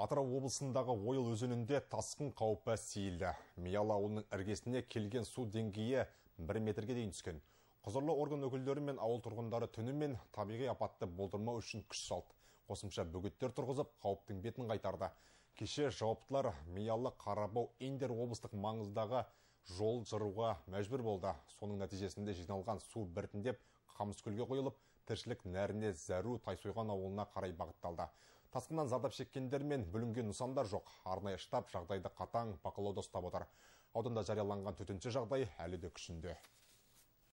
Атырау облысындағы ойыл өзенінде тасқын қаупі сейілді. Миялы ауылының іргесіне келген су деңгейі 1 метрге дейін түскен. Құзырлы орган өкілдері мен ауыл тұрғындары түнімен табиғи апатты болдырмау үшін күш салды. Қосымша бөгеттер тұрғызып, қауіптің бетін қайтарды. Кеше жауаптылар Миялы Қарабау Индер облыстық маңыздағы жол жыруға мәжбүр болды. Соның нәтижесінде жиналған су біртіндеп Қамыскөлге қойылып, тіршілік нәріне зәру Тайсойған ауылына қарай бағытталды тасқыннан зардап шеккендер мен бүлінген нысандар жоқ арнайы штаб жағдайды қатаң бақылауда ұстап отыр ауданда жарияланған төтенше жағдай әлі де күшінде